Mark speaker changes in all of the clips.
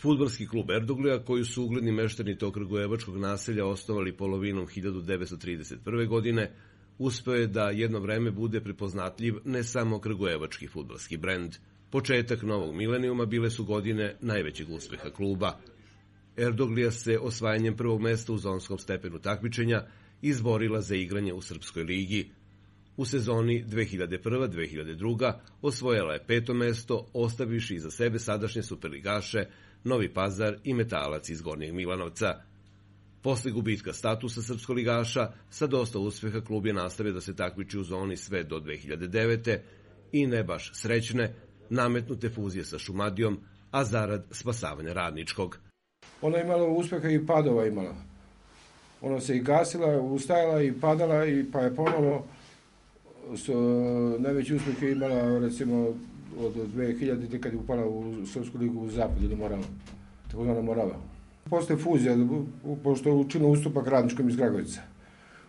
Speaker 1: Futbalski klub Erdoglija, koji su ugledni meštani tog kragujevačkog naselja osnovali polovinom 1931. godine, uspeo je da jedno vreme bude prepoznatljiv ne samo kragujevački futbalski brend. Početak novog milenijuma bile su godine najvećeg uspeha kluba. Erdoglija se osvajanjem prvog mesta u zonskom stepenu takmičenja izborila za igranje u Srpskoj ligi – U sezoni 2001-2002 osvojala je peto mesto, ostaviši iza sebe sadašnje superligaše Novi Pazar i Metalac iz Gornjeg Milanovca. Posle gubitka statusa srpskoligaša, sa dosta uspeha klub je nastavio da se takmiči u zoni sve do 2009. i ne baš srećne, nametnute fuzije sa Šumadijom, a zarad spasavanja radničkog.
Speaker 2: Ona je imala uspeha i padova imala. Ona se i gasila, ustajala i padala i pa je ponovo najveći uspjeh je imala recimo od 2000. kad je upala u Srpsku ligu u Zapad ili Morava, takozvana Morava. Posle fuzija, pošto je učinio ustupak radničkom iz Gragovica,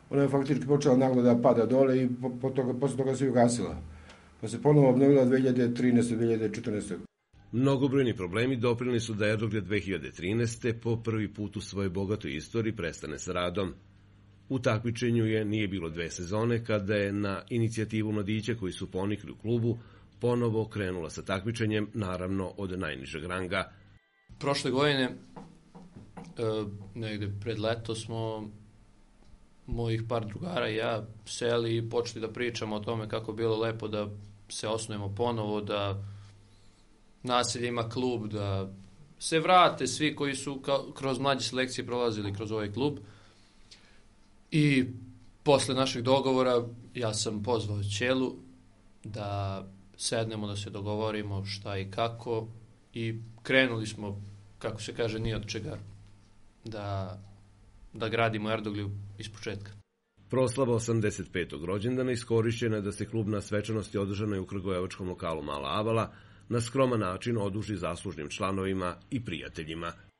Speaker 2: ona je faktički počela naglo da pada dole i po, po toga, posle toga se i ugasila. Pa se ponovo obnovila 2013. 2014.
Speaker 1: Mnogobrojni problemi doprinili su da Erdogan 2013. po prvi put u svojoj bogatoj istoriji prestane sa radom. U takmičenju je nije bilo dve sezone kada je na inicijativu mladića koji su ponikli u klubu ponovo krenula sa takmičenjem, naravno od najnižeg ranga.
Speaker 3: Prošle godine, e, negde pred leto smo mojih par drugara i ja seli i počeli da pričamo o tome kako bilo lepo da se osnujemo ponovo, da naselje ima klub, da se vrate svi koji su kroz mlađe selekcije prolazili kroz ovaj klub. Uh, I posle našeg dogovora ja sam pozvao Ćelu da sednemo, da se dogovorimo šta i kako i krenuli smo, kako se kaže, ni od čega da, da gradimo Erdogliju iz početka.
Speaker 1: Proslava 85. rođendana iskorišćena je da se klubna svečanosti održanoj u Krgojevačkom lokalu Mala Avala na skroman način oduži zaslužnim članovima i prijateljima